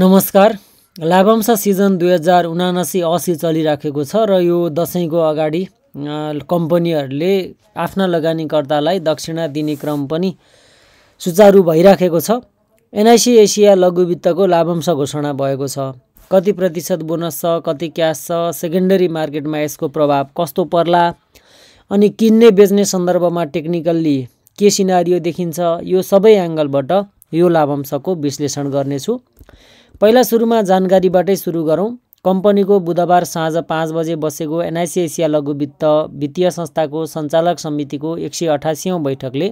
नमस्कार लाभांश सिजन दुई हजार उनासी असी चलिराखेको छ र यो दसैँको अगाडि कम्पनीहरूले आफ्ना लगानीकर्तालाई दक्षिणा दिने क्रम पनि सुचारू भइराखेको छ एनआइसी एसिया वित्तको लाभांश घोषणा भएको छ कति प्रतिशत बोनस छ कति क्यास छ सेकेन्डरी मार्केटमा यसको प्रभाव कस्तो पर्ला अनि किन्ने बेच्ने सन्दर्भमा टेक्निकल्ली के सिनारियो देखिन्छ यो सबै एङ्गलबाट यो लाभांशको विश्लेषण गर्नेछु पहिला सुरुमा जानकारीबाटै सुरु गरौँ कम्पनीको बुधबार साँझ पाँच बजे बसेको एनआइसी एसिया लघु वित्त वित्तीय संस्थाको सञ्चालक समितिको एक सय अठासीौँ बैठकले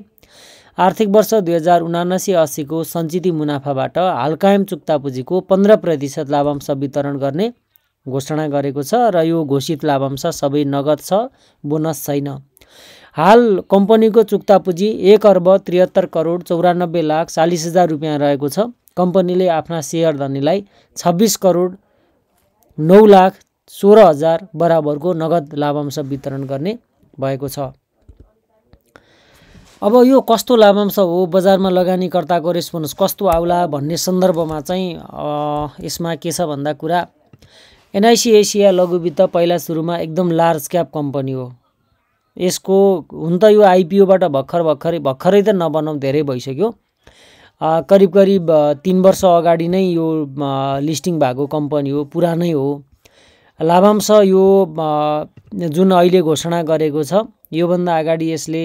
आर्थिक वर्ष दुई हजार उनासी असीको सञ्चित मुनाफाबाट हालकायम चुक्ता पुँजीको पन्ध्र प्रतिशत लाभांश वितरण गर्ने घोषणा गरेको छ र यो घोषित लाभांश सबै नगद छ बोनस छैन हाल कम्पनीको चुक्ता पुँजी एक अर्ब त्रिहत्तर करोड चौरानब्बे लाख चालिस हजार रुपियाँ रहेको छ कम्पनीले आफ्ना सेयर धनीलाई छब्बिस करोड नौ लाख सोह्र हजार बराबरको नगद लाभांश वितरण गर्ने भएको छ अब यो कस्तो लाभांश हो बजारमा लगानीकर्ताको रेस्पोन्स कस्तो आउला भन्ने सन्दर्भमा चाहिँ यसमा के छ भन्दा कुरा एनआइसी एसिया लघुवित्त पहिला सुरुमा एकदम लार्ज क्याप कम्पनी हो यसको हुन त यो आइपिओबाट भर्खर भर्खरै भर्खरै त नबनाउँ धेरै भइसक्यो करिब करिब तिन वर्ष अगाडि नै यो लिस्टिङ भएको कम्पनी हो पुरानै हो लाभांश यो जुन अहिले घोषणा गरेको छ योभन्दा अगाडि यसले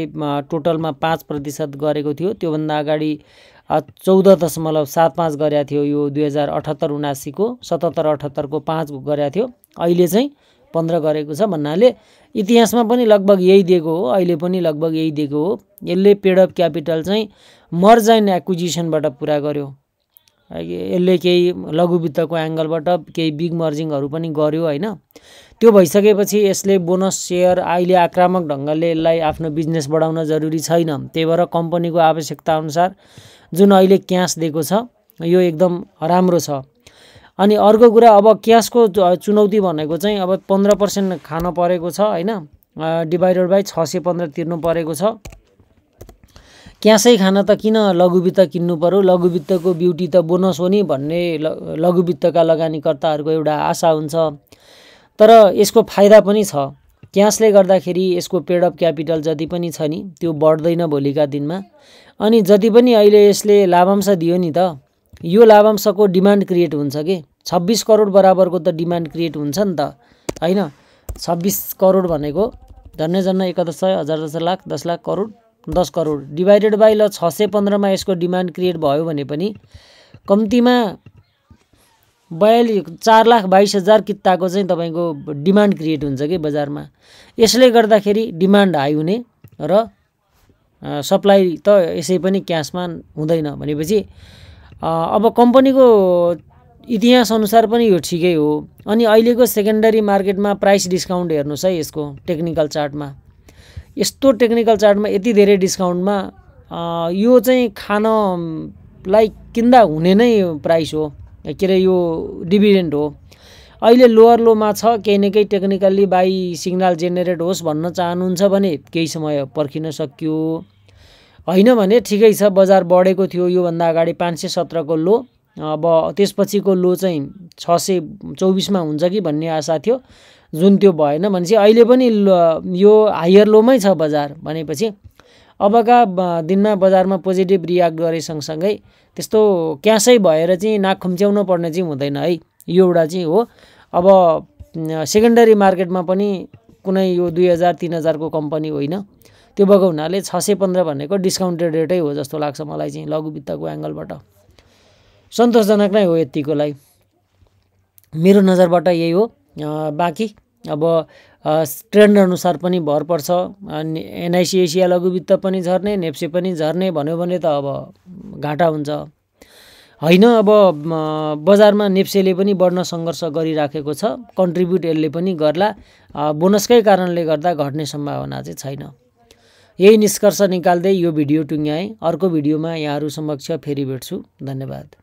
टोटलमा पाँच प्रतिशत गरेको थियो त्योभन्दा अगाडि चौध दशमलव सात पाँच गरेका थियो यो दुई हजार अठहत्तर उनासीको सतहत्तर अठहत्तरको पाँच गरेका थियो अहिले चाहिँ पन्ध्र गरेको छ भन्नाले इतिहासमा पनि लगभग यही दिएको हो अहिले पनि लगभग यही दिएको हो यसले पेड अफ क्यापिटल चाहिँ मर्ज एन्ड एक्विजिसनबाट पुरा गर्यो यसले केही लघुवित्तको एङ्गलबाट केही बिग मर्जिङहरू पनि गर्यो होइन त्यो भइसकेपछि यसले बोनस सेयर अहिले आक्रामक ढङ्गले यसलाई आफ्नो बिजनेस बढाउन जरुरी छैन त्यही भएर कम्पनीको आवश्यकताअनुसार जुन अहिले क्यास दिएको छ यो एकदम राम्रो छ अनि अर्को कुरा अब क्यासको चुनौती भनेको चाहिँ अब पन्ध्र पर्सेन्ट खान परेको छ होइन डिभाइडेड बाई छ सय पन्ध्र तिर्नु परेको छ क्यासै खान त किन लघुवित्त किन्नु पऱ्यो लघुवित्तको ब्युटी त बोनस हो नि भन्ने लघुवित्तका लगानीकर्ताहरूको एउटा आशा हुन्छ तर यसको फाइदा पनि छ क्यासले गर्दाखेरि यसको पेड अफ क्यापिटल जति पनि छ नि त्यो बढ्दैन भोलिका दिनमा अनि जति पनि अहिले यसले लाभांश दियो नि त यो लाभांशको डिमान्ड क्रिएट हुन्छ कि छब्बिस करोड बराबरको त डिमान्ड क्रिएट हुन्छ नि त होइन छब्बिस करोड भनेको झन्नै झन्नै एकादश सय हजार दस लाख दस लाख करोड दस करोड डिभाइडेड बाई ल छ सय पन्ध्रमा यसको डिमान्ड क्रिएट भयो भने पनि कम्तीमा बयालिस चार लाख बाइस हजार किताको चाहिँ तपाईँको डिमान्ड क्रिएट हुन्छ कि बजारमा यसले गर्दाखेरि डिमान्ड हाई हुने र सप्लाई त यसै पनि क्यासमा हुँदैन भनेपछि अब कम्पनीको इतिहासअनुसार पनि यो ठिकै हो अनि अहिलेको सेकेन्डरी मार्केटमा प्राइस डिस्काउन्ट हेर्नुहोस् है यसको टेक्निकल चार्टमा यस्तो टेक्निकल चार्टमा यति धेरै डिस्काउन्टमा यो चाहिँ खानलाई किन्दा हुने नै प्राइस हो के अरे यो डिभिडेन्ट हो अहिले लोवर लोमा छ केही न केही टेक्निकल्ली बाई सिग्नल जेनेरेट होस् भन्न चाहनुहुन्छ भने केही समय पर्खिन सकियो होइन भने ठिकै छ बजार बढेको थियो योभन्दा अगाडि पाँच सय सत्रको लो अब त्यसपछिको लो चाहिँ छ सय चौबिसमा हुन्छ कि भन्ने आशा थियो जुन त्यो भएन भनेपछि अहिले पनि यो हायर लोमै छ बजार भनेपछि अबका दिनमा बजारमा पोजिटिभ रियाक्ट गरे सँगसँगै त्यस्तो क्यासै भएर चाहिँ नाक खुम्च्याउनु पर्ने चाहिँ हुँदैन है यो एउटा चाहिँ हो अब सेकेन्डरी मार्केटमा पनि कुनै यो दुई हजार तिन हजारको कम्पनी होइन त्यो भएको हुनाले छ सय पन्ध्र भनेको डिस्काउन्टेड रेटै हो जस्तो लाग्छ मलाई चाहिँ लघु वित्तको एङ्गलबाट सन्तोषजनक नै हो यतिकोलाई मेरो नजरबाट यही हो बाँकी अब ट्रेन्ड अनुसार पनि भर पर्छ एनआइसी एसिया लघुवित्त पनि झर्ने नेप्से e पनि झर्ने भन्यो भने त अब घाटा हुन्छ होइन अब बजारमा नेप्सेले e पनि बढ्न सङ्घर्ष गरिराखेको छ कन्ट्रिब्युट यसले पनि गर्ला बोनसकै कारणले गर्दा घट्ने सम्भावना चाहिँ छैन यही निष्कर्ष निकाल्दै यो भिडियो टुङ्ग्याएँ अर्को भिडियोमा यहाँहरू समक्ष फेरि भेट्छु धन्यवाद